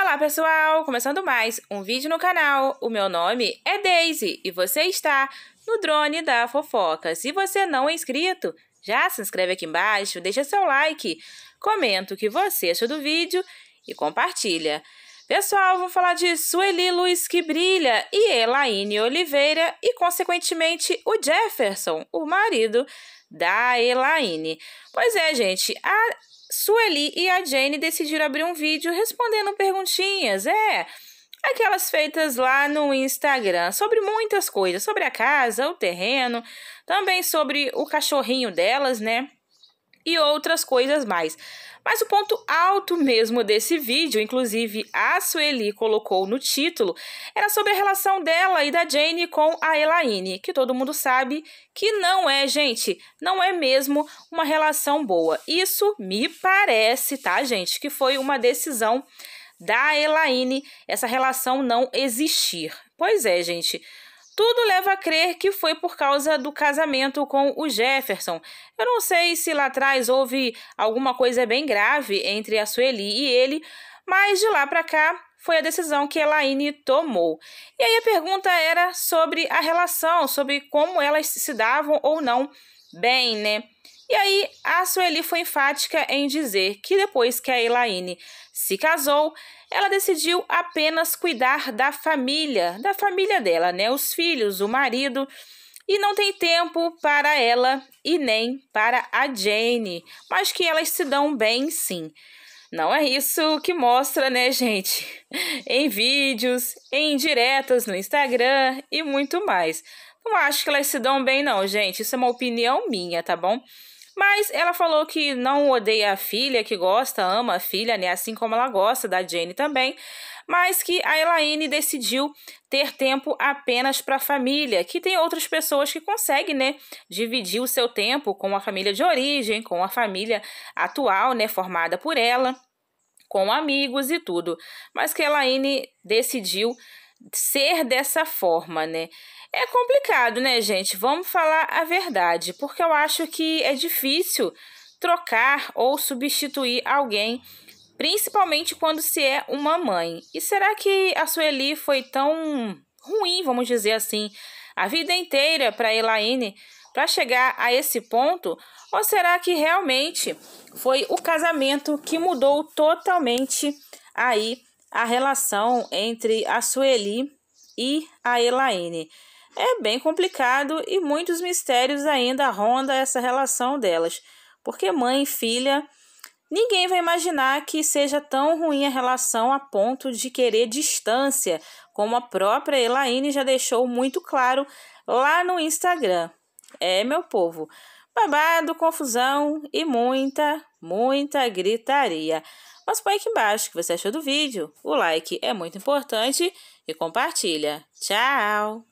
Olá pessoal, começando mais um vídeo no canal. O meu nome é Daisy e você está no Drone da Fofoca. Se você não é inscrito, já se inscreve aqui embaixo, deixa seu like, comenta o que você achou do vídeo e compartilha. Pessoal, vou falar de Sueli Luiz que brilha e Elaine Oliveira e, consequentemente, o Jefferson, o marido da Elaine. Pois é, gente, a Sueli e a Jane decidiram abrir um vídeo respondendo perguntinhas, é, aquelas feitas lá no Instagram, sobre muitas coisas, sobre a casa, o terreno, também sobre o cachorrinho delas, né? e outras coisas mais. Mas o ponto alto mesmo desse vídeo, inclusive a Sueli colocou no título, era sobre a relação dela e da Jane com a Elaine, que todo mundo sabe que não é, gente, não é mesmo uma relação boa. Isso me parece, tá, gente, que foi uma decisão da Elaine essa relação não existir. Pois é, gente. Tudo leva a crer que foi por causa do casamento com o Jefferson. Eu não sei se lá atrás houve alguma coisa bem grave entre a Sueli e ele, mas de lá para cá foi a decisão que Elaine tomou. E aí a pergunta era sobre a relação, sobre como elas se davam ou não bem, né? E aí, a Sueli foi enfática em dizer que depois que a Elaine se casou, ela decidiu apenas cuidar da família, da família dela, né? Os filhos, o marido, e não tem tempo para ela e nem para a Jane, mas que elas se dão bem sim. Não é isso que mostra, né, gente? em vídeos, em diretas no Instagram e muito mais. Não acho que elas se dão bem, não, gente. Isso é uma opinião minha, tá bom? Mas ela falou que não odeia a filha, que gosta, ama a filha, né? Assim como ela gosta da Jane também. Mas que a Elaine decidiu ter tempo apenas para a família, que tem outras pessoas que conseguem, né, dividir o seu tempo com a família de origem, com a família atual, né, formada por ela, com amigos e tudo. Mas que a Elaine decidiu ser dessa forma, né? É complicado, né, gente? Vamos falar a verdade, porque eu acho que é difícil trocar ou substituir alguém, principalmente quando se é uma mãe. E será que a Sueli foi tão ruim, vamos dizer assim, a vida inteira para Elaine para chegar a esse ponto? Ou será que realmente foi o casamento que mudou totalmente aí a relação entre a Sueli e a Elaine. É bem complicado e muitos mistérios ainda rondam essa relação delas, porque mãe e filha, ninguém vai imaginar que seja tão ruim a relação a ponto de querer distância, como a própria Elaine já deixou muito claro lá no Instagram. É, meu povo, Babado, confusão e muita, muita gritaria. Mas põe aqui embaixo o que você achou do vídeo. O like é muito importante e compartilha. Tchau!